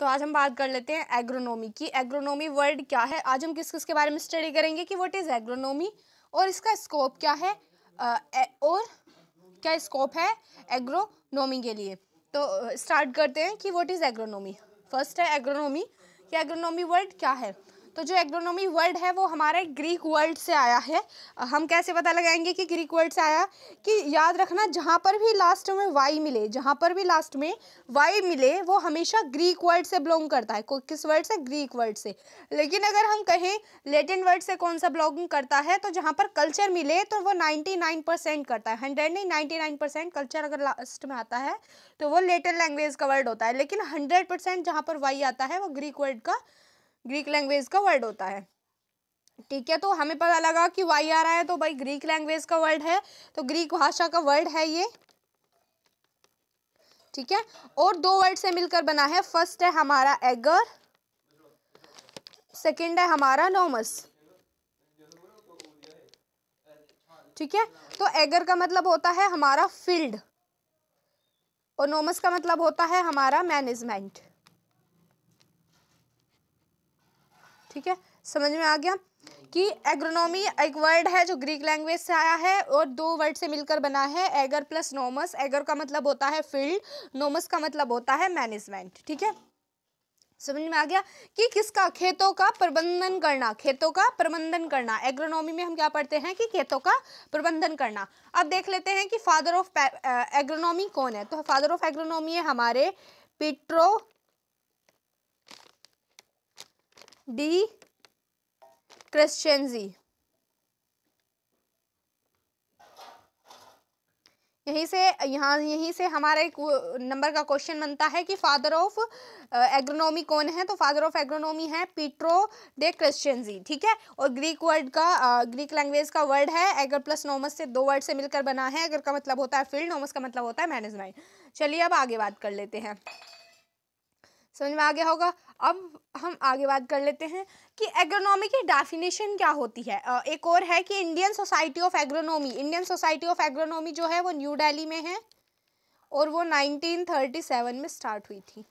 तो आज हम बात कर लेते हैं एग्रोनॉमी की एग्रोनॉमी वर्ड क्या है आज हम किस किस के बारे में स्टडी करेंगे कि व्हाट इज़ एग्रोनॉमी और इसका स्कोप क्या है आ, ए, और क्या स्कोप है एग्रोनॉमी के लिए तो स्टार्ट करते हैं कि व्हाट इज़ एग्रोनॉमी फर्स्ट है एग्रोनॉमी कि एग्रोनॉमी वर्ड क्या है तो जो एग्रोनॉमी वर्ड है वो हमारे ग्रीक वर्ल्ड से आया है हम कैसे पता लगाएंगे कि ग्रीक वर्ड से आया कि याद रखना जहाँ पर भी लास्ट में वाई मिले जहाँ पर भी लास्ट में वाई मिले वो हमेशा ग्रीक वर्ड से बिलोंग करता है किस वर्ड से ग्रीक वर्ड से लेकिन अगर हम कहें लेटिन वर्ड से कौन सा बिलोंग करता है तो जहाँ पर कल्चर मिले तो वो नाइन्टी नाइन परसेंट करता है हंड्रेड नहीं नाइन्टी नाइन परसेंट कल्चर अगर लास्ट में आता है तो वो लेटिन लैंग्वेज का वर्ड होता है लेकिन हंड्रेड परसेंट जहाँ पर वाई आता है वो ग्रीक वर्ड का ग्रीक लैंग्वेज का वर्ड होता है ठीक है तो हमें पता लगा कि वाई आ रहा है तो भाई ग्रीक लैंग्वेज का वर्ड है तो ग्रीक भाषा का वर्ड है ये ठीक है और दो वर्ड से मिलकर बना है फर्स्ट है हमारा एगर सेकंड है हमारा नोमस ठीक है तो एगर का मतलब होता है हमारा फील्ड और नोमस का मतलब होता है हमारा मैनेजमेंट ठीक है समझ में आ गया कि एग्रोनॉमी एक वर्ड है जो ग्रीक लैंग्वेज से आया है और दो वर्ड से मिलकर बना है एगर प्लस नोमस एगर का मतलब होता है फील्ड नोमस का मतलब होता है मैनेजमेंट ठीक है समझ में आ गया कि किसका खेतों का प्रबंधन करना खेतों का प्रबंधन करना एग्रोनॉमी में हम क्या पढ़ते हैं कि खेतों का प्रबंधन करना अब देख लेते हैं कि फादर ऑफ एग्रोनॉमी कौन है तो फादर ऑफ एग्रोनॉमी है हमारे पिट्रो डी क्रिश्चनजी यहीं से यहाँ यहीं से हमारे नंबर का क्वेश्चन बनता है कि फादर ऑफ एग्रोनॉमी कौन है तो फादर ऑफ एग्रोनॉमी है पीट्रो डे क्रिश्चियनजी ठीक है और ग्रीक वर्ड का ग्रीक लैंग्वेज का वर्ड है एगर प्लस नोमस से दो वर्ड से मिलकर बना है एगर का मतलब होता है फील्ड नोमस का मतलब होता है मैनेजमेंट चलिए अब आगे बात कर लेते हैं समझ में आ गया होगा अब हम आगे बात कर लेते हैं कि एग्रोनॉमी की डेफिनेशन क्या होती है एक और है कि Indian society of agronomy Indian society of agronomy जो है वो न्यू डेली में है और वो 1937 में स्टार्ट हुई थी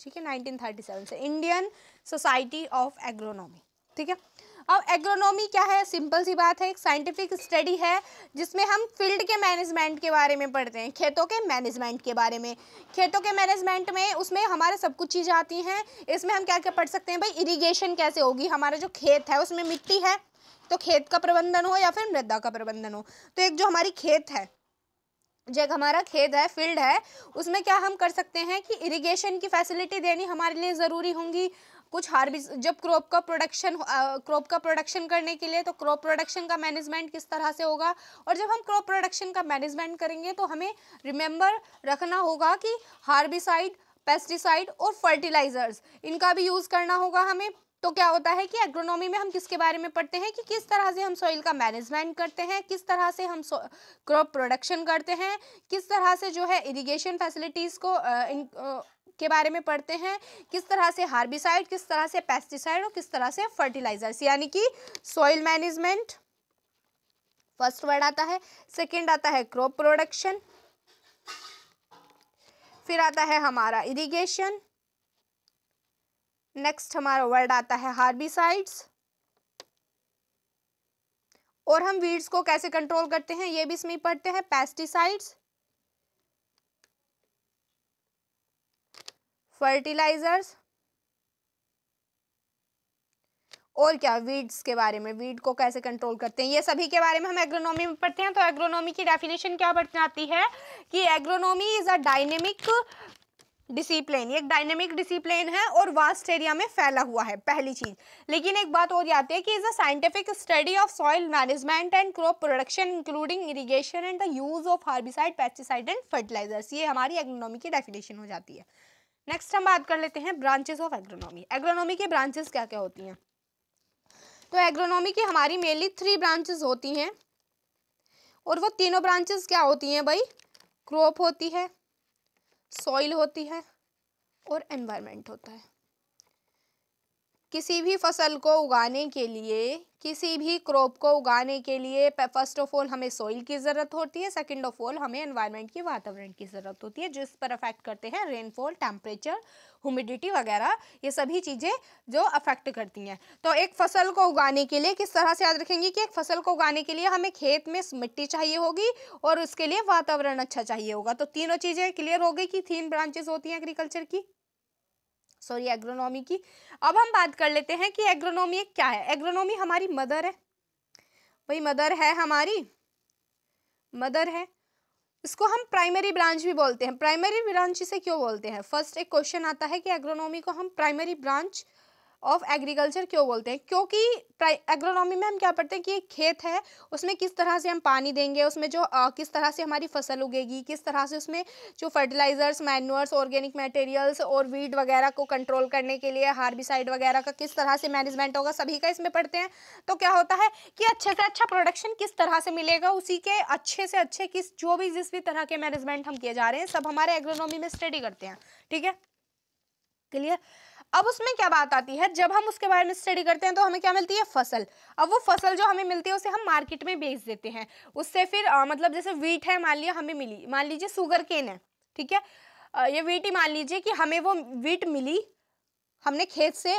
ठीक है 1937 से इंडियन सोसाइटी ऑफ एग्रोनॉमी ठीक है अब एग्रोनॉमी क्या है सिंपल सी बात है एक साइंटिफिक स्टडी है जिसमें हम फील्ड के मैनेजमेंट के बारे में पढ़ते हैं खेतों के मैनेजमेंट के बारे में खेतों के मैनेजमेंट में उसमें हमारे सब कुछ चीज़ें आती हैं इसमें हम क्या क्या पढ़ सकते हैं भाई इरीगेशन कैसे होगी हमारा जो खेत है उसमें मिट्टी है तो खेत का प्रबंधन हो या फिर मृदा का प्रबंधन हो तो एक जो हमारी खेत है जो एक हमारा खेत है फील्ड है उसमें क्या हम कर सकते हैं कि इरिगेशन की फैसिलिटी देनी हमारे लिए ज़रूरी होंगी कुछ हार्बिस जब क्रॉप का प्रोडक्शन क्रॉप का प्रोडक्शन करने के लिए तो क्रॉप प्रोडक्शन का मैनेजमेंट किस तरह से होगा और जब हम क्रॉप प्रोडक्शन का मैनेजमेंट करेंगे तो हमें रिमेंबर रखना होगा कि हार्बिसाइड पेस्टिसाइड और फर्टिलाइजर्स इनका भी यूज़ करना होगा हमें तो क्या होता है कि एग्रोनॉमी में हम किसके बारे में पढ़ते हैं कि किस तरह से हम सॉइल का मैनेजमेंट करते हैं किस तरह से हम क्रॉप प्रोडक्शन करते हैं किस तरह से जो है इरिगेशन फैसिलिटीज़ को इन के बारे में पढ़ते हैं किस तरह से हार्बिसाइड किस तरह से पेस्टिसाइड और किस तरह से फर्टिलाइजर्स यानी कि सॉइल मैनेजमेंट फर्स्ट वर्ड आता है सेकंड आता है क्रॉप प्रोडक्शन फिर आता है हमारा इरिगेशन नेक्स्ट हमारा वर्ड आता है हार्बिसाइड्स और हम वीड्स को कैसे कंट्रोल करते हैं ये भी इसमें पढ़ते हैं पेस्टिसाइड्स फर्टिलाइजर्स और क्या वीड्स के बारे में वीड को कैसे कंट्रोल करते हैं ये सभी के बारे में हम एग्रोनॉमी में पढ़ते हैं तो एग्रोनॉमी की डेफिनेशन क्या बढ़ते आती है कि agronomy is a dynamic discipline एक डायनेमिक डिसिप्लिन है और वास्ट एरिया में फैला हुआ है पहली चीज़ लेकिन एक बात और आती है कि is a scientific study of soil management and crop production including irrigation and the use of herbicide pesticide and fertilisers ये हमारी एग्रोनॉमी की डेफिनेशन हो जाती है नेक्स्ट हम बात कर लेते हैं ब्रांचेस ऑफ एग्रोनॉमी एग्रोनॉमी के ब्रांचेस क्या क्या होती हैं तो एग्रोनॉमी की हमारी मेनली थ्री ब्रांचेस होती हैं और वो तीनों ब्रांचेस क्या होती हैं भाई क्रॉप होती है सॉइल होती है और एनवायरमेंट होता है किसी भी फसल को उगाने के लिए किसी भी क्रॉप को उगाने के लिए फर्स्ट ऑफ ऑल हमें सॉइल की ज़रूरत होती है सेकंड ऑफ ऑल हमें एनवायरनमेंट की वातावरण की ज़रूरत होती है जिस पर अफेक्ट करते हैं रेनफॉल टेम्परेचर ह्यूमिडिटी वगैरह ये सभी चीज़ें जो अफेक्ट करती हैं तो एक फसल को उगाने के लिए किस तरह से याद रखेंगे कि एक फसल को उगाने के लिए हमें खेत में मिट्टी चाहिए होगी और उसके लिए वातावरण अच्छा चाहिए होगा तो तीनों चीज़ें क्लियर हो गई कि तीन ब्रांचेज होती हैं एग्रीकल्चर की सॉरी एग्रोनॉमी की अब हम बात कर लेते हैं कि एग्रोनॉमी क्या है एग्रोनॉमी हमारी मदर है वही मदर है हमारी मदर है इसको हम प्राइमरी ब्रांच भी बोलते हैं प्राइमरी ब्रांच इसे क्यों बोलते हैं फर्स्ट एक क्वेश्चन आता है कि एग्रोनॉमी को हम प्राइमरी ब्रांच ऑफ एग्रीकल्चर क्यों बोलते हैं क्योंकि एग्रोनॉमी में हम क्या पढ़ते हैं कि एक खेत है उसमें किस तरह से हम पानी देंगे उसमें जो आ, किस तरह से हमारी फसल उगेगी किस तरह से उसमें जो फर्टिलाइजर्स मैनुअर्स ऑर्गेनिक मटेरियल्स और वीड वगैरह को कंट्रोल करने के लिए हार्बिसाइड वगैरह का किस तरह से मैनेजमेंट होगा सभी का इसमें पढ़ते हैं तो क्या होता है कि अच्छे से अच्छा प्रोडक्शन किस तरह से मिलेगा उसी के अच्छे से अच्छे किस जो भी जिस भी तरह के मैनेजमेंट हम किए जा रहे हैं सब हमारे एग्रोनॉमी में स्टडी करते हैं ठीक है क्लियर अब उसमें क्या बात आती है जब हम उसके बारे में स्टडी करते हैं तो हमें क्या मिलती है फसल अब वो फसल जो हमें मिलती है उसे हम मार्केट में बेच देते हैं उससे फिर आ, मतलब जैसे वीट है मान लिया हमें मिली मान लीजिए सुगर केन है ठीक है ये वीट ही मान लीजिए कि हमें वो वीट मिली हमने खेत से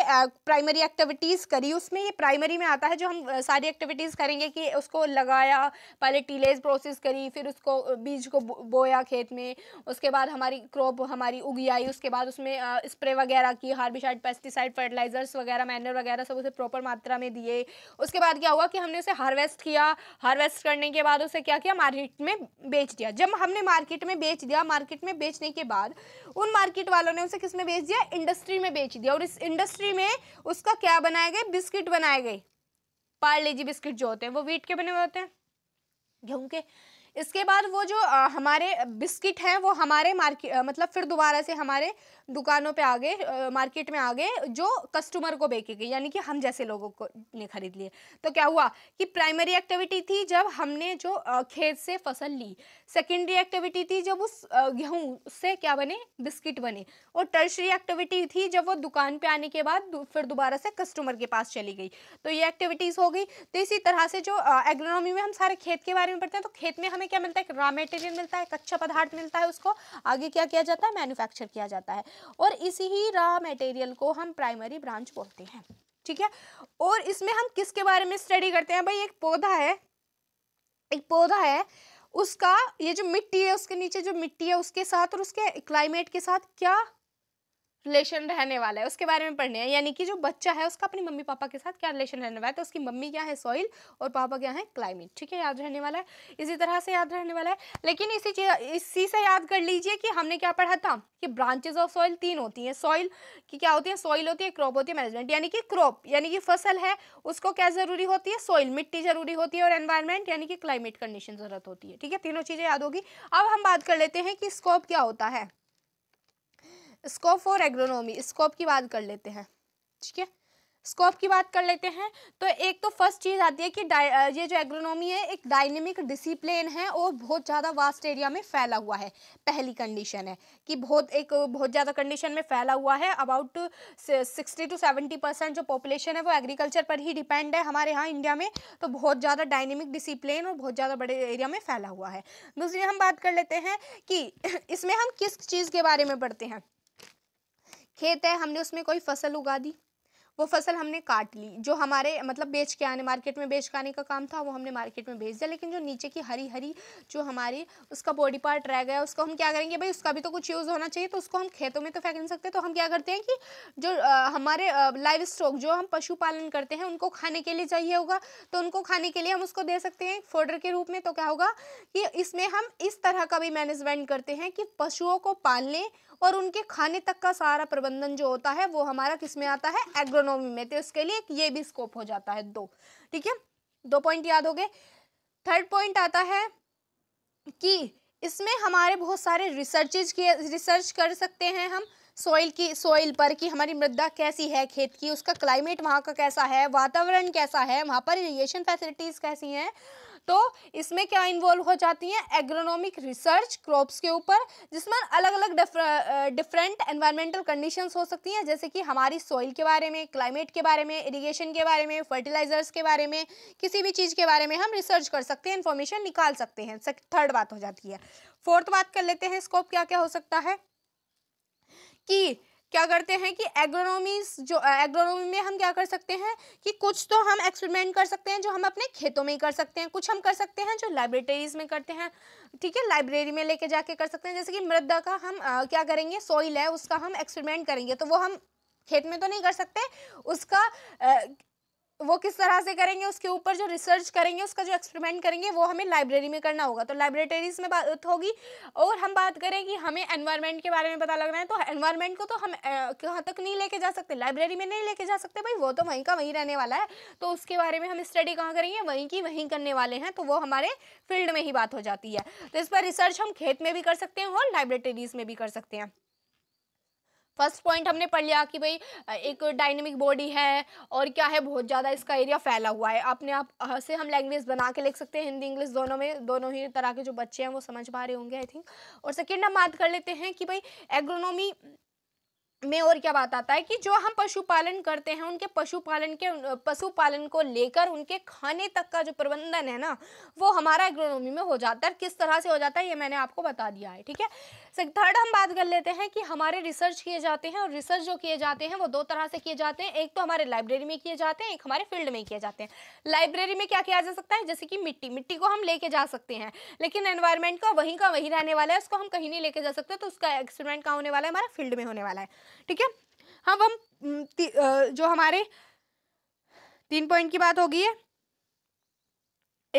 प्राइमरी एक्टिविटीज़ करी उसमें ये प्राइमरी में आता है जो हम सारी एक्टिविटीज़ करेंगे कि उसको लगाया पहले टीलेज प्रोसेस करी फिर उसको बीज को बोया खेत में उसके बाद हमारी क्रॉप हमारी उगी आई उसके बाद उसमें स्प्रे वगैरह की हार्बिसाइड पेस्टिसाइड फर्टिलाइजर्स वगैरह मैनर वगैरह सब उसे प्रॉपर मात्रा में दिए उसके बाद क्या हुआ कि हमने उसे हारवेस्ट किया हारवेस्ट करने के बाद उसे क्या किया मार्केट में बेच दिया जब हमने मार्केट में बेच दिया मार्केट में बेचने के बाद उन मार्केट वालों ने उसे किस में बेच दिया इंडस्ट्री में बेच दिया गया और इस इंडस्ट्री में उसका क्या बनाया गया बिस्किट बनाए गए पार्ले जी बिस्किट जो होते हैं वो वीट के बने हुए होते हैं गेहूं के इसके बाद वो जो आ, हमारे बिस्किट हैं वो हमारे मार्केट मतलब फिर दोबारा से हमारे दुकानों पे आ गए मार्केट में आ गए जो कस्टमर को बेचे गए यानी कि हम जैसे लोगों को ने खरीद लिए तो क्या हुआ कि प्राइमरी एक्टिविटी थी जब हमने जो खेत से फसल ली सेकेंडरी एक्टिविटी थी जब उस गेहूँ से क्या बने बिस्किट बने और टर्शरी एक्टिविटी थी जब वो दुकान पर आने के बाद फिर दोबारा से कस्टमर के पास चली गई तो ये एक्टिविटीज़ हो गई तो इसी तरह से जो एग्रोनॉमी में हम सारे खेत के बारे में पढ़ते हैं तो खेत में हम हमें क्या मिलता है रॉ मेटेरियल मिलता है कच्चा पदार्थ मिलता है उसको आगे क्या किया जाता है मैन्युफैक्चर किया जाता है और इसी ही रॉ मेटेरियल को हम प्राइमरी ब्रांच बोलते हैं ठीक है और इसमें हम किसके बारे में स्टडी करते हैं भाई एक पौधा है एक पौधा है उसका ये जो मिट्टी है उसके नीचे जो मिट्टी है उसके साथ और उसके क्लाइमेट के साथ क्या रिलेशन रहने वाला है उसके बारे में पढ़ने हैं यानी कि जो बच्चा है उसका अपनी मम्मी पापा के साथ क्या रिलेशन रहने वाला है तो उसकी मम्मी क्या है सॉइल और पापा क्या है क्लाइमेट ठीक है याद रहने वाला है इसी तरह से याद रहने वाला है लेकिन इसी चीज इसी से याद कर लीजिए कि हमने क्या पढ़ा था कि ब्रांचेज ऑफ सॉइल तीन होती हैं सॉइल की क्या होती है सॉइल होती है क्रॉप होती है मैनेजमेंट यानी कि क्रॉप यानी कि फसल है उसको क्या जरूरी होती है सॉइल मिट्टी जरूरी होती है और एनवायरमेंट यानी कि क्लाइमेट कंडीशन जरूरत होती है ठीक है तीनों चीज़ें याद होगी अब हम बात कर लेते हैं कि स्कोप क्या होता है स्कोप फॉर एग्रोनॉमी स्कोप की बात कर लेते हैं ठीक है स्कोप की बात कर लेते हैं तो एक तो फर्स्ट चीज़ आती है कि ये जो एग्रोनॉमी है एक डायनेमिक डिसिप्लिन है और बहुत ज़्यादा वास्ट एरिया में फैला हुआ है पहली कंडीशन है कि बहुत एक बहुत ज़्यादा कंडीशन में फैला हुआ है about sixty to seventy percent जो पॉपुलेशन है वो एग्रीकल्चर पर ही डिपेंड है हमारे यहाँ इंडिया में तो बहुत ज़्यादा डायनेमिक डिसिप्लिन और बहुत ज़्यादा बड़े एरिया में फैला हुआ है दूसरी हम बात कर लेते हैं कि इसमें हम किस चीज़ के बारे में पढ़ते हैं खेत है हमने उसमें कोई फसल उगा दी वो फसल हमने काट ली जो हमारे मतलब बेच के आने मार्केट में बेच के आने का काम था वो हमने मार्केट में भेज दिया लेकिन जो नीचे की हरी हरी जो हमारी उसका बॉडी पार्ट रह गया उसको हम क्या करेंगे भाई उसका भी तो कुछ यूज़ होना चाहिए तो उसको हम खेतों में तो फेंक नहीं सकते तो हम क्या करते हैं कि जो आ, हमारे लाइव स्टॉक जो हम पशुपालन करते हैं उनको खाने के लिए चाहिए होगा तो उनको खाने के लिए हम उसको दे सकते हैं फोडर के रूप में तो क्या होगा कि इसमें हम इस तरह का भी मैनेजमेंट करते हैं कि पशुओं को पालने और उनके खाने तक का सारा प्रबंधन जो होता है वो हमारा किस में आता है एग्रोनॉम इकोनॉमी में तो उसके लिए ये भी स्कोप हो जाता है दो ठीक है दो पॉइंट याद हो गए थर्ड पॉइंट आता है कि इसमें हमारे बहुत सारे रिसर्चेज किए रिसर्च कर सकते हैं हम सॉइल की सॉइल पर कि हमारी मृदा कैसी है खेत की उसका क्लाइमेट वहाँ का कैसा है वातावरण कैसा है वहाँ पर इरीगेशन फैसिलिटीज़ कैसी हैं तो इसमें क्या इन्वॉल्व हो जाती हैं एग्रोनॉमिक रिसर्च क्रॉप्स के ऊपर जिसमें अलग अलग डिफरेंट एनवायरमेंटल कंडीशंस हो सकती हैं जैसे कि हमारी सॉइल के बारे में क्लाइमेट के बारे में इरीगेशन के बारे में फर्टिलाइजर्स के बारे में किसी भी चीज़ के बारे में हम रिसर्च कर सकते हैं इन्फॉर्मेशन निकाल सकते हैं थर्ड बात हो जाती है फोर्थ बात कर लेते हैं स्कोप क्या क्या हो सकता है कि क्या करते हैं कि एग्रोनॉमी जो एग्रोनॉमी में हम क्या कर सकते हैं कि कुछ तो हम एक्सपेरिमेंट कर सकते हैं जो हम अपने खेतों में ही कर सकते हैं कुछ हम कर सकते हैं जो लाइब्रेरीज में करते हैं ठीक है लाइब्रेरी में लेके जाके कर सकते हैं जैसे कि मृदा का हम आ, क्या करेंगे सॉइल है उसका हम एक्सपेरिमेंट करेंगे तो वो हम खेत में तो नहीं कर सकते उसका वो किस तरह से करेंगे उसके ऊपर जो रिसर्च करेंगे उसका जो एक्सपेरिमेंट करेंगे वो हमें लाइब्रेरी में करना होगा तो लाइब्रेटरीज में बात होगी और हम बात करें कि हमें एनवायरनमेंट के बारे में पता लग रहा है तो एनवायरनमेंट को तो हम कहाँ तक नहीं लेके जा सकते लाइब्रेरी में नहीं लेके जा सकते भाई वो तो वहीं का वहीं रहने वाला है तो उसके बारे में हम स्टडी कहाँ करेंगे वहीं की वहीं करने वाले हैं तो वो हमारे फील्ड में ही बात हो जाती है तो इस पर रिसर्च हम खेत में भी कर सकते हैं और लाइब्रेटरीज में भी कर सकते हैं फर्स्ट पॉइंट हमने पढ़ लिया कि भाई एक डायनेमिक बॉडी है और क्या है बहुत ज़्यादा इसका एरिया फैला हुआ है अपने आप से हम लैंग्वेज बना के लिख सकते हैं हिंदी इंग्लिश दोनों में दोनों ही तरह के जो बच्चे हैं वो समझ पा रहे होंगे आई थिंक और सेकेंड हम बात कर लेते हैं कि भाई एग्रोनॉमी में और क्या बात आता है कि जो हम पशुपालन करते हैं उनके पशुपालन के पशुपालन को लेकर उनके खाने तक का जो प्रबंधन है ना वो हमारा एग्रोनॉमी में हो जाता है किस तरह से हो जाता है ये मैंने आपको बता दिया है ठीक है थर्ड हम बात कर लेते हैं कि हमारे रिसर्च किए जाते हैं और रिसर्च जो किए जाते हैं वो दो तरह से किए जाते हैं एक तो हमारे लाइब्रेरी में किए जाते हैं एक हमारे फील्ड में किए जाते हैं लाइब्रेरी में क्या किया जा सकता है जैसे कि मिट्टी मिट्टी को हम लेके जा सकते हैं लेकिन एनवायरमेंट का वहीं का वहीं रहने वाला है उसको हम कहीं नहीं लेके जा सकते तो उसका एक्सपेरिमेंट कहाँ होने वाला है हमारा फील्ड में होने वाला है ठीक है हम हम हम्म, जो हमारे तीन पॉइंट की बात होगी है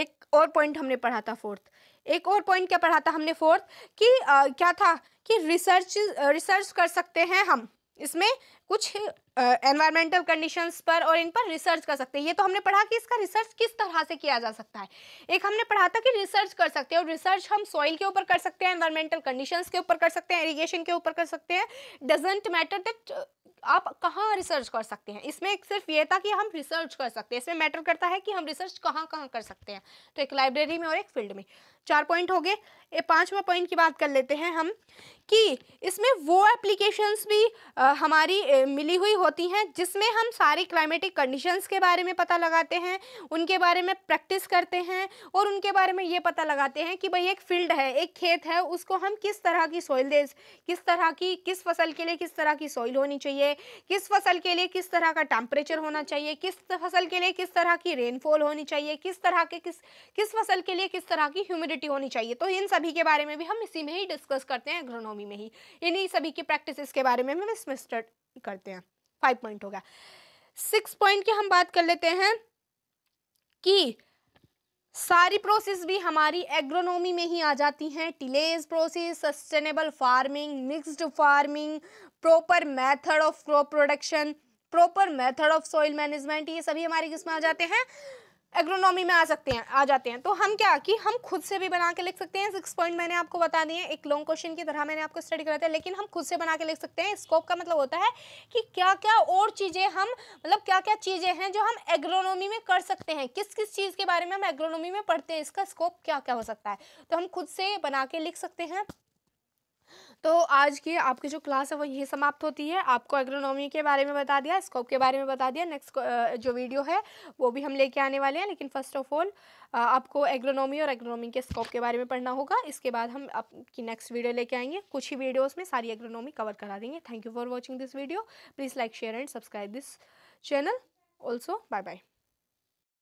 एक और पॉइंट हमने पढ़ा था फोर्थ एक और पॉइंट क्या पढ़ा था हमने फोर्थ कि आ, क्या था कि रिसर्च रिसर्च कर सकते हैं हम इसमें कुछ एनवायरमेंटल कंडीशंस पर और इन पर रिसर्च कर सकते हैं ये तो हमने पढ़ा कि इसका रिसर्च किस तरह से किया जा सकता है एक हमने पढ़ा था कि रिसर्च कर सकते हैं और रिसर्च हम सॉइल के ऊपर कर सकते हैं एनवायरमेंटल कंडीशंस के ऊपर कर सकते हैं इरीगेशन के ऊपर कर सकते हैं डजेंट मैटर दैट आप कहाँ रिसर्च कर सकते हैं इसमें एक सिर्फ ये था कि हम रिसर्च कर सकते हैं इसमें मैटर करता है कि हम रिसर्च कहाँ कहाँ कर सकते हैं तो एक लाइब्रेरी में और एक फील्ड में चार पॉइंट हो गए ये पाँचवा पॉइंट की बात कर लेते हैं हम कि इसमें वो एप्लीकेशंस भी आ, हमारी मिली हुई होती हैं जिसमें हम सारी क्लाइमेटिक कंडीशंस के बारे में पता लगाते हैं उनके बारे में प्रैक्टिस करते हैं और उनके बारे में ये पता लगाते हैं कि भाई एक फील्ड है एक खेत है उसको हम किस तरह की सॉइल दे किस तरह की किस फसल के लिए किस तरह की सॉइल होनी चाहिए किस फसल के लिए किस तरह का टेम्परेचर होना चाहिए किस फसल के लिए किस तरह की रेनफॉल होनी चाहिए किस तरह के किस किस फसल के लिए किस तरह की ह्यूमिडिटी होनी चाहिए तो इन सभी के बारे में भी हम इसी में ही डिस्कस करते हैं एग्रोनॉमी में ही इन्हीं सभी की प्रैक्टिस के बारे में मैं इसमें करते हैं फाइव पॉइंट हो गया सिक्स पॉइंट की हम बात कर लेते हैं कि सारी प्रोसेस भी हमारी एग्रोनॉमी में ही आ जाती हैं tillage process sustainable farming mixed farming proper method of crop production proper method of soil management ये सभी हमारे किस में आ जाते हैं एग्रोनॉमी में आ सकते हैं आ जाते हैं तो हम क्या कि हम खुद से भी बना के लिख सकते हैं सिक्स पॉइंट मैंने आपको बता दिए एक लॉन्ग क्वेश्चन की तरह मैंने आपको स्टडी कराते हैं लेकिन हम खुद से बना के लिख सकते हैं स्कोप का मतलब होता है कि क्या क्या और चीज़ें हम मतलब क्या क्या चीज़ें हैं जो हम एग्रोनॉमी में कर सकते हैं किस किस चीज़ के बारे में हम एग्रोनॉमी में पढ़ते हैं इसका स्कोप क्या क्या हो सकता है तो हम खुद से बना के लिख सकते हैं तो आज की आपकी जो क्लास है वो यही समाप्त होती है आपको एग्रोनॉमी के बारे में बता दिया स्कोप के बारे में बता दिया नेक्स्ट जो वीडियो है वो भी हम लेके आने वाले हैं लेकिन फर्स्ट ऑफ ऑल आपको एग्रोनॉमी और एग्रोनॉमी के स्कोप के बारे में पढ़ना होगा इसके बाद हम आपकी नेक्स्ट वीडियो लेके आएंगे कुछ ही वीडियोज़ में सारी एग्रोनॉमी कवर करा देंगे thank you for watching this video please like share and subscribe this channel also bye bye